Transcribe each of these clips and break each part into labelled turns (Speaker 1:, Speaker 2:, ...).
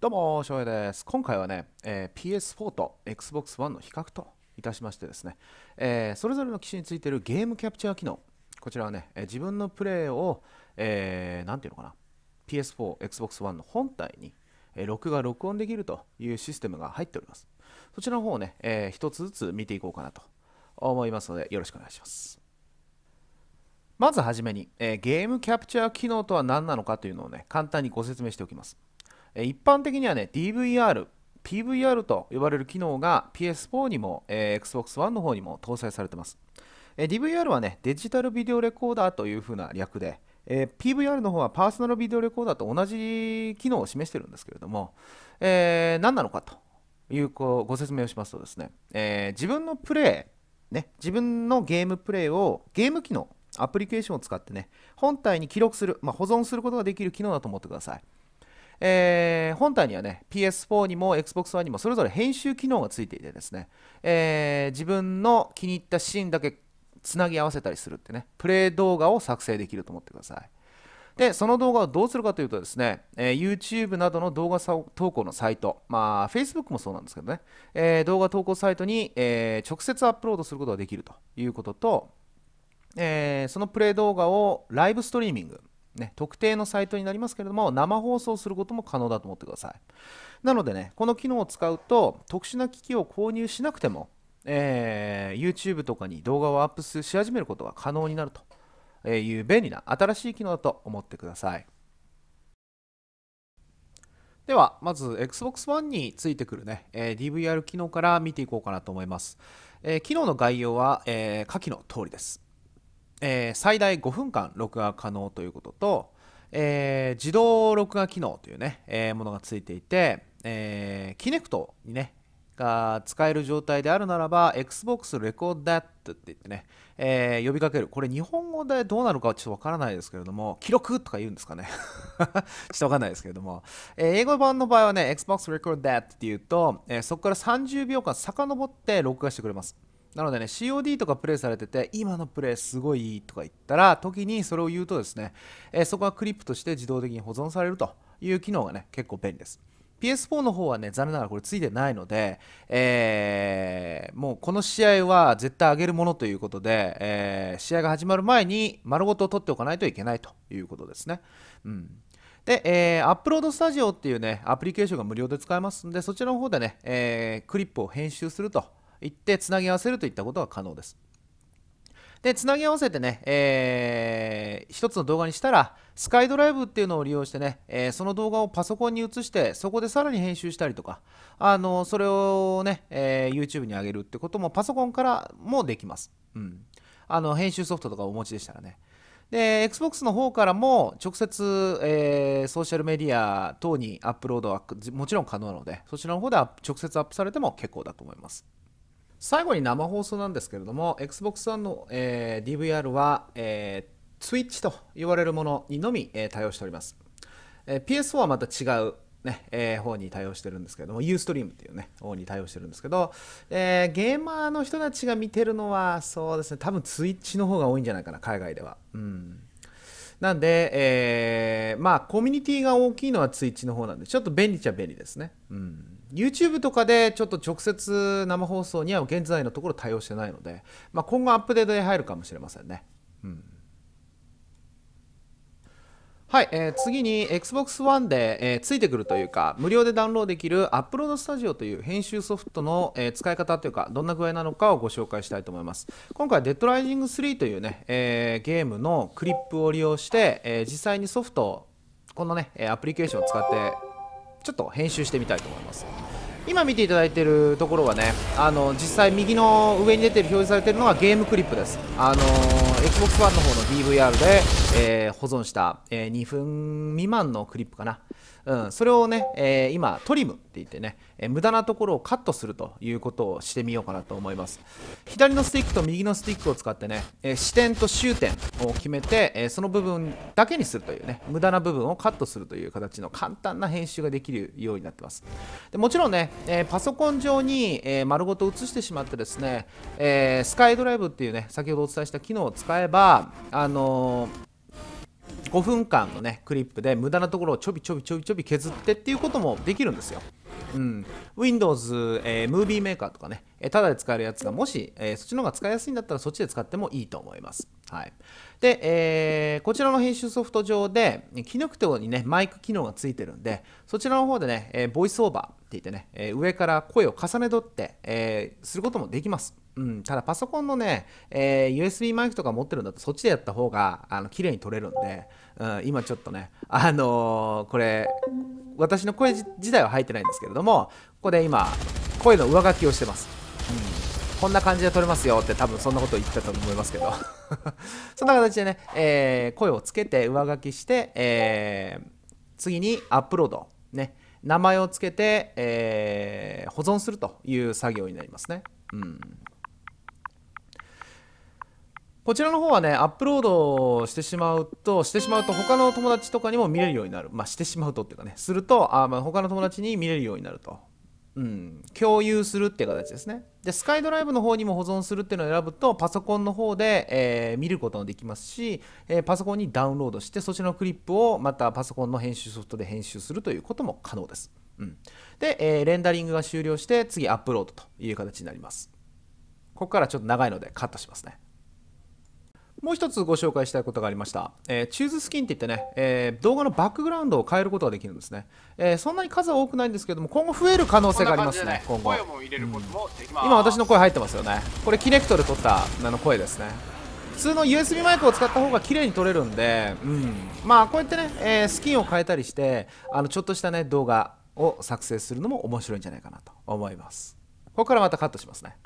Speaker 1: どうも、翔平です。今回はね、えー、PS4 と Xbox One の比較といたしましてですね、えー、それぞれの機種についているゲームキャプチャー機能、こちらはね、えー、自分のプレイを、えー、ていうのかな、PS4、Xbox One の本体に、え録画、録音できるというシステムが入っております。そちらの方をね、えー、一つずつ見ていこうかなと思いますので、よろしくお願いします。まずはじめに、えゲームキャプチャー機能とは何なのかというのをね、簡単にご説明しておきます。一般的にはね、DVR、PVR と呼ばれる機能が PS4 にも、えー、Xbox One の方にも搭載されてます。えー、DVR はね、デジタルビデオレコーダーというふうな略で、えー、PVR の方はパーソナルビデオレコーダーと同じ機能を示してるんですけれども、えー、何なのかというこうご説明をしますとですね、えー、自分のプレイ、ね、自分のゲームプレイをゲーム機能、アプリケーションを使ってね、本体に記録する、まあ、保存することができる機能だと思ってください。えー、本体にはね PS4 にも Xbox One にもそれぞれ編集機能がついていてですね、えー、自分の気に入ったシーンだけつなぎ合わせたりするってねプレイ動画を作成できると思ってくださいでその動画をどうするかというとですね、えー、YouTube などの動画投稿のサイト、まあ、Facebook もそうなんですけどね、えー、動画投稿サイトに、えー、直接アップロードすることができるということと、えー、そのプレイ動画をライブストリーミング、ね、特定のサイトになりますけれども生放送することも可能だと思ってくださいなのでねこの機能を使うと特殊な機器を購入しなくても、えー、YouTube とかに動画をアップし始めることが可能になるという便利な新しい機能だと思ってくださいではまず Xbox One についてくるね、えー、DVR 機能から見ていこうかなと思います、えー、機能の概要は、えー、下記の通りですえー、最大5分間録画可能ということと、えー、自動録画機能というね、えー、ものがついていて、えー、Kinect にねが使える状態であるならば Xbox Record That って言ってね、えー、呼びかけるこれ日本語でどうなるかはちょっとわからないですけれども記録とか言うんですかね ちょっとわかんないですけれども、えー、英語版の場合はね Xbox Record That って言うと、えー、そこから30秒間遡って録画してくれますなのでね、COD とかプレイされてて、今のプレイすごいいいとか言ったら、時にそれを言うとですね、えー、そこはクリップとして自動的に保存されるという機能がね、結構便利です。PS4 の方はね、残念ながらこれついてないので、えー、もうこの試合は絶対上げるものということで、えー、試合が始まる前に丸ごと取っておかないといけないということですね。うん。で、えー、アップロードスタジオっていうね、アプリケーションが無料で使えますんで、そちらの方でね、えー、クリップを編集すると行ってつなぎ合わせるといったことが可能です。で、つなぎ合わせてね、えー、一つの動画にしたら、スカイドライブっていうのを利用してね、えー、その動画をパソコンに移して、そこでさらに編集したりとか、あのそれをね、えー、YouTube に上げるってこともパソコンからもできます。うん。あの、編集ソフトとかお持ちでしたらね。で、Xbox の方からも直接、えー、ソーシャルメディア等にアップロードはもちろん可能なので、そちらの方で直接アップされても結構だと思います。最後に生放送なんですけれども Xbox さんの、えー、DVR は、えー、Twitch と言われるものにのみ、えー、対応しております、えー、PS4 はまた違うね、えー、方に対応してるんですけれども、Ustream っていうね、方に対応してるんですけど、えー、ゲーマーの人たちが見てるのは、そうですね、多分 Twitch の方が多いんじゃないかな、海外では。うん。なんで、えー、まあ、コミュニティが大きいのは Twitch の方なんで、ちょっと便利っちゃ便利ですね。うん。YouTube とかでちょっと直接生放送には現在のところ対応してないので、まあ、今後アップデートで入るかもしれませんね。うんはい、えー、次に Xbox One で、えー、ついてくるというか無料でダウンロードできる Upload Studio という編集ソフトの、えー、使い方というかどんな具合なのかをご紹介したいと思います今回 Dead Rising 3というね、えー、ゲームのクリップを利用して、えー、実際にソフトこのねアプリケーションを使ってちょっと編集してみたいと思います今見ていただいているところはねあの実際右の上に出てる表示されてるのがゲームクリップですあの Xbox One の方の DVR で、えー、保存した、えー、2分未満のクリップかなうん、それをね、えー、今トリムって言ってね、えー、無駄なところをカットするということをしてみようかなと思います左のスティックと右のスティックを使ってね、えー、視点と終点を決めて、えその部分だけにするというね無駄な部分をカットするという形の簡単な編集ができるようになってますでもちろんね、えパソコン上に、え丸ごと写してしまってですね、えスカイドライブっていうね先ほどお伝えした機能を使えばあのー5分間のねクリップで無駄なところをちょびちょびちょびちょび削ってっていうこともできるんですよ。うん、Windows、えー、ムービーメーカーとかね、えー、ただで使えるやつがもし、えー、そっちの方が使いやすいんだったらそっちで使ってもいいと思います。はい、で、えー、こちらの編集ソフト上で、キノクトにね、マイク機能がついてるんで、そちらの方でね、えボイスオーバーって言ってね、え上から声を重ね取って、えすることもできます。うん、ただパソコンのね、えー、USB マイクとか持ってるんだとそっちでやった方があの綺麗に撮れるんで、うん、今ちょっとね、あのー、これ私の声自体は入ってないんですけれどもここで今声の上書きをしてます、うん、こんな感じで撮れますよって多分そんなこと言ってたと思いますけど そんな形でね、えー、声をつけて上書きして、え次にアップロードね名前をつけて、え保存するという作業になりますね。うんこちらの方はね、アップロードしてしまうと、してしまうと他の友達とかにも見れるようになる。まあ、してしまうとっていうかね、すると、あまあ他の友達に見れるようになると。うん、共有するっていう形ですね。で、スカイドライブの方にも保存するっていうのを選ぶと、パソコンの方で、えー、見ることもできますし、えー、パソコンにダウンロードして、そちらのクリップをまたパソコンの編集ソフトで編集するということも可能です。うん、で、えー、レンダリングが終了して、次アップロードという形になります。ここからちょっと長いのでカットしますね。もう一つご紹介したいことがありました。えー、チューズスキンって言ってね、えー、動画のバックグラウンドを変えることができるんですね。えー、そんなに数は多くないんですけども、今後増える可能性がありますね、ね今後、今私の声入ってますよね。これ、キネクトで撮ったあの声ですね。普通の USB マイクを使った方が綺麗に撮れるんで、うん、まあ、こうやってね、えー、スキンを変えたりして、あのちょっとしたね、動画を作成するのも面白いんじゃないかなと思います。ここからまたカットしますね。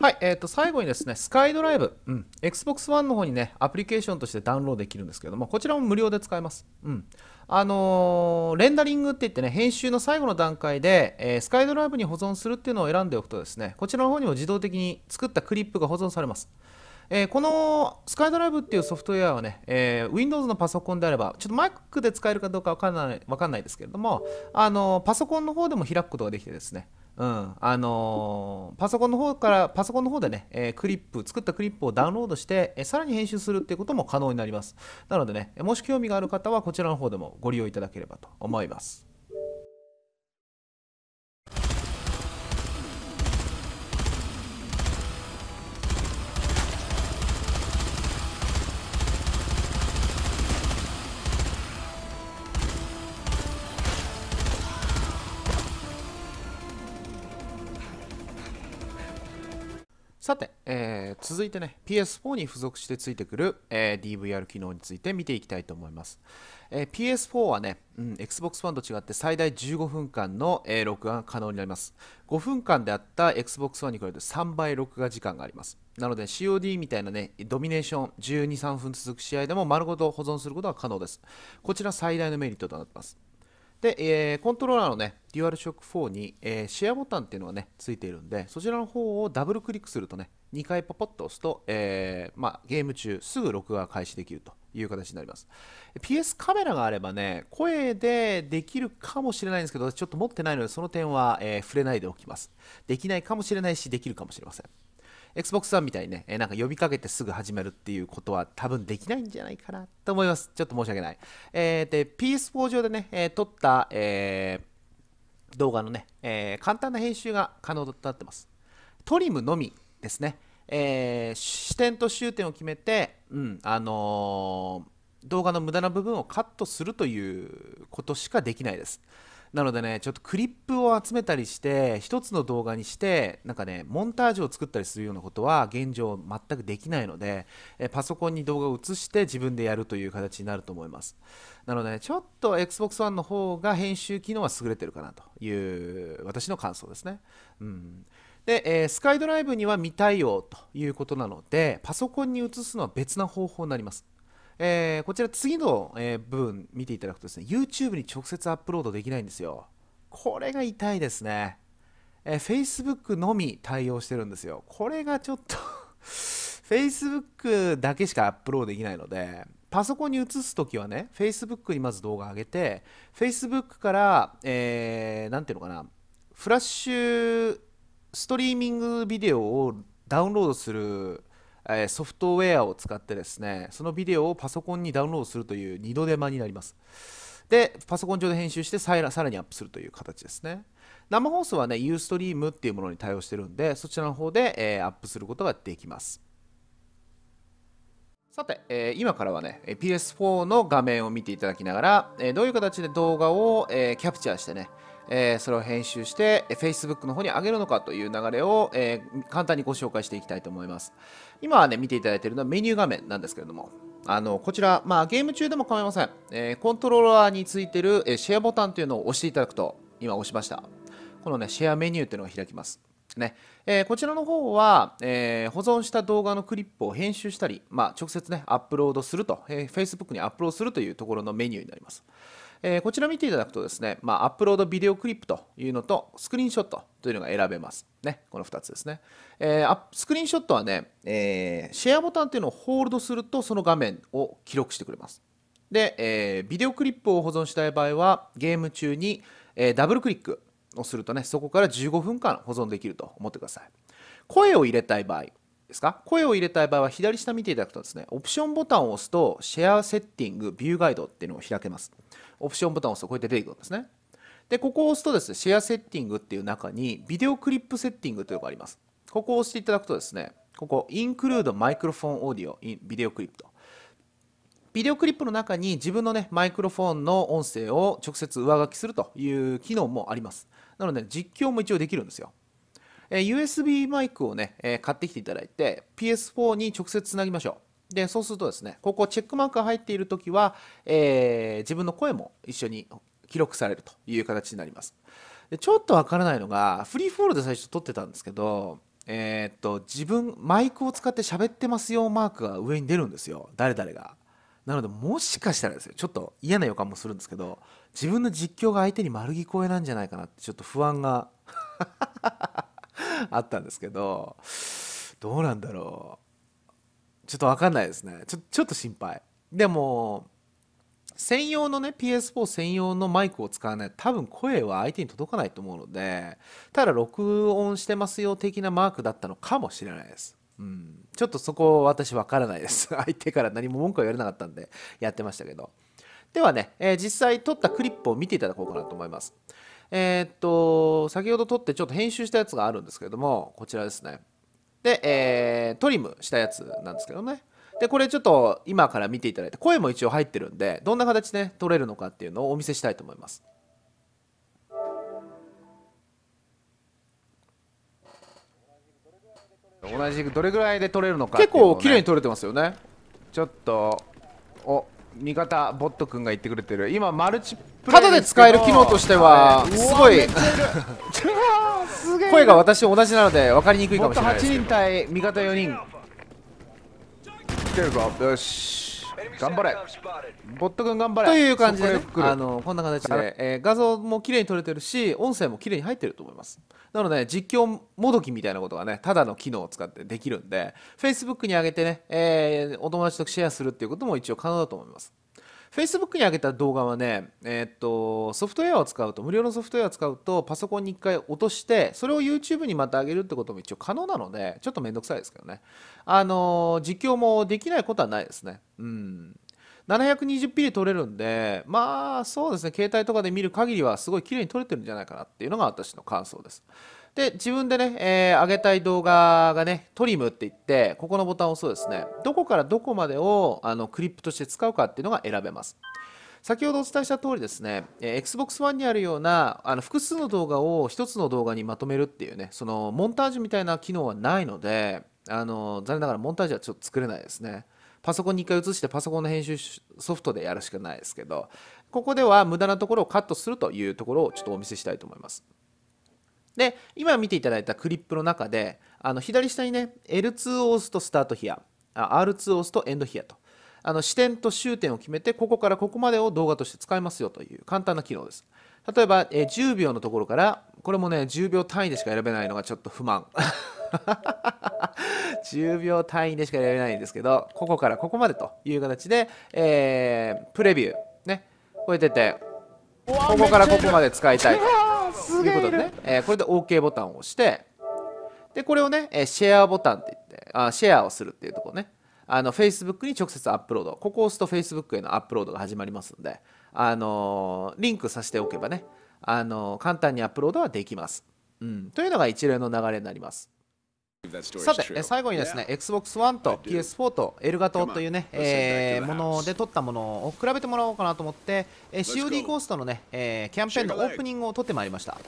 Speaker 1: はい、えー、と最後にですね、スカイドライブ、うん、Xbox One の方にね、アプリケーションとしてダウンロードできるんですけども、こちらも無料で使えます。うん。あのー、レンダリングって言ってね、編集の最後の段階で、えー、スカイドライブに保存するっていうのを選んでおくとですね、こちらの方にも自動的に作ったクリップが保存されます。えー、このスカイドライブっていうソフトウェアはね、えー、Windows のパソコンであれば、ちょっと Mac で使えるかどうかわかんないわかんないですけれども、あのパソコンの方でも開くことができてですね、うん、あのー、パソコンの方からパソコンの方でね、えー、クリップ作ったクリップをダウンロードして、えー、さらに編集するっていうことも可能になりますなのでねもし興味がある方はこちらの方でもご利用いただければと思います続いてね PS4 に付属してついてくる、えー、DVR 機能について見ていきたいと思います、えー、PS4 はね、うん、Xbox One と違って最大15分間の、えー、録画が可能になります5分間であった Xbox One に比べて3倍録画時間がありますなので COD みたいなねドミネーション12、3分続く試合でも丸ごと保存することが可能ですこちら最大のメリットとなっていますで、えー、コントローラーのね、デュアルショック4に、えー、シェアボタンっていうのがね、ついているんで、そちらの方をダブルクリックするとね、2回ポポッと押すと、えー、まあ、ゲーム中すぐ録画開始できるという形になります PS カメラがあればね声でできるかもしれないんですけどちょっと持ってないのでその点は、えー、触れないでおきますできないかもしれないしできるかもしれません Xbox One みたいにね、なんか呼びかけてすぐ始めるっていうことは多分できないんじゃないかなと思います。ちょっと申し訳ない。えー、で、PS4 上でね、えー、撮った、えー、動画のね、え簡単な編集が可能となってます。トリムのみですね、えー、視点と終点を決めて、うんあのー、動画の無駄な部分をカットするということしかできないです。なのでね、ちょっとクリップを集めたりして、一つの動画にして、なんかね、モンタージュを作ったりするようなことは現状全くできないので、えパソコンに動画を映して自分でやるという形になると思います。なので、ね、ちょっと Xbox One の方が編集機能は優れてるかなという私の感想ですね。うん。で、えー、スカイドライブには未対応ということなので、パソコンに移すのは別な方法になります。えー、こちら次の、えー、部分見ていただくとですね、YouTube に直接アップロードできないんですよ。これが痛いですね。えー、Facebook のみ対応してるんですよ。これがちょっと Facebook だけしかアップロードできないので、パソコンに移すときはね、Facebook にまず動画上げて、Facebook から、えー、なんていうのかな、フラッシュストリーミングビデオをダウンロードする、えソフトウェアを使ってですねそのビデオをパソコンにダウンロードするという二度手間になりますでパソコン上で編集してさらにアップするという形ですね生放送はね Ustream っていうものに対応してるんでそちらの方で、えアップすることができますさて、え今からはね、PS4 の画面を見ていただきながら、えどういう形で動画を、えキャプチャーしてね、えー、それを編集して Facebook の方に上げるのかという流れを、えー、簡単にご紹介していきたいと思います。今はね、見ていただいているのはメニュー画面なんですけれども、あのこちら、まあ、ゲーム中でも構いません、えー、コントローラーについてる、えシェアボタンというのを押していただくと、今押しました。このね、シェアメニューというのが開きます。ねえー、こちらの方は、えー、保存した動画のクリップを編集したり、まあ、直接ね、アップロードすると、えー、Facebook にアップロードするというところのメニューになります。えー、こちら見ていただくとですね、まあ、アップロードビデオクリップというのとスクリーンショットというのが選べます。ね、この2つですね。えー、スクリーンショットはね、えー、シェアボタンっていうのをホールドするとその画面を記録してくれます。で、えー、ビデオクリップを保存したい場合はゲーム中に、えー、ダブルクリックをするとねそこから15分間保存できると思ってください声を入れたい場合ですか声を入れたい場合は左下見ていただくとですねオプションボタンを押すとシェアセッティングビューガイドっていうのを開けますオプションボタンを押すとこうやって出てくんですね。で、ここを押すとですね、シェアセッティングっていう中に、ビデオクリップセッティングというのがあります。ここを押していただくとですね、ここ、インクルードマイクロフォンオーディオ、ビデオクリップと。ビデオクリップの中に自分のね、マイクロフォンの音声を直接上書きするという機能もあります。なので、実況も一応できるんですよ。え USB マイクをね、え買ってきていただいて、PS4 に直接つなぎましょう。でそうするとですねここチェックマークが入っている時は、えー、自分の声も一緒に記録されるという形になりますでちょっとわからないのがフリーフォールで最初撮ってたんですけどえー、っと自分マイクを使って喋ってますよマークが上に出るんですよ誰々がなのでもしかしたらですよちょっと嫌な予感もするんですけど自分の実況が相手に丸聞こえなんじゃないかなってちょっと不安が あったんですけどどうなんだろうちょっと分かんないですねちょちょっと心配でも専用のね PS4 専用のマイクを使わないと多分声は相手に届かないと思うのでただ録音してますよ的なマークだったのかもしれないです、うん、ちょっとそこ私分からないです 相手から何も文句は言われなかったんでやってましたけどではね、えー、実際撮ったクリップを見ていただこうかなと思いますえー、っと先ほど撮ってちょっと編集したやつがあるんですけれどもこちらですねで、えー、トリムしたやつなんですけどねでこれちょっと今から見ていただいて声も一応入ってるんでどんな形で、ね、撮れるのかっていうのをお見せしたいと思います。同じどれぐらいで取れるのか、ね、結構綺麗に取れてますよねちょっとお味方ボット君が言ってくれてる今マルチプレイただで使える機能としてはすごい 声が私同じなので分かりにくいかもしれないですけど8人対味方4人来てるよし頑張れボット君頑張れという感じで、ね、あのこんな形で、えー、画像も綺麗に撮れてるし音声も綺麗に入ってると思いますなので、ね、実況もどきみたいなことがねただの機能を使ってできるんで Facebook に上げてね、えー、お友達とシェアするっていうことも一応可能だと思います Facebook に上げた動画はね、えっと、ソフトウェアを使うと、無料のソフトウェアを使うと、パソコンに1回落として、それを YouTube にまた上げるってことも一応可能なので、ちょっとめんどくさいですけどね。あの、実況もできないことはないですね。うん。720p で撮れるんで、まあそうですね、携帯とかで見る限りはすごい綺麗に撮れてるんじゃないかなっていうのが私の感想です。で、自分でね、えー、上げたい動画がね、トリムって言って、ここのボタンを押すとですね、どこからどこまでをあのクリップとして使うかっていうのが選べます。先ほどお伝えした通りですね、え Xbox One にあるようなあの複数の動画を1つの動画にまとめるっていうね、そのモンタージュみたいな機能はないので、あの残念ながらモンタージュはちょっと作れないですね。パソコンに1回移してパソコンの編集ソフトでやるしかないですけど、ここでは無駄なところをカットするというところをちょっとお見せしたいと思います。で、今見ていただいたクリップの中で、あの左下にね、L2 を押すとスタートヒア、R2 を押すとエンドヒアと、あの視点と終点を決めて、ここからここまでを動画として使えますよという簡単な機能です。例えば、え10秒のところから、これもね、10秒単位でしか選べないのがちょっと不満。10 秒単位でしか選べないんですけど、ここからここまでという形で、えー、プレビュー、ね、こうやってて、ここからここまで使いたい。すげいるということでね、えー、これで OK ボタンを押してでこれをね、えシェアボタンって言ってあシェアをするっていうとこねあの Facebook に直接アップロードここを押すと Facebook へのアップロードが始まりますので、あのー、リンクさせておけばね、あのー、簡単にアップロードはできます、うん、というのが一連の流れになりますさて最後にですね Xbox One と PS4 とエルガトというねえもので撮ったものを比べてもらおうかなと思って COD ゴーストのねえキャンペーンのオープニングを撮ってまいりました。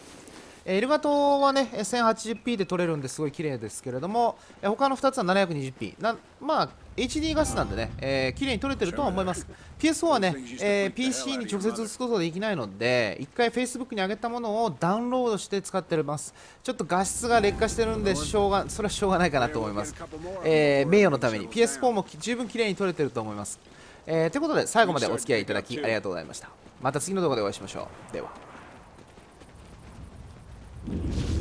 Speaker 1: えエルガトはね 1080p で撮れるんですごい綺麗ですけれども、え他の2つは 720p なまあ HD 画質なんでね、えー、綺麗に撮れてるとは思います PS4 はね、えー、PC に直接映すことができないので1回 Facebook に上げたものをダウンロードして使ってますちょっと画質が劣化してるんでしょうがそれはしょうがないかなと思います、えー、名誉のために PS4 も十分綺麗に撮れてると思いますえー、ということで最後までお付き合いいただきありがとうございましたまた次の動画でお会いしましょうでは Thank you.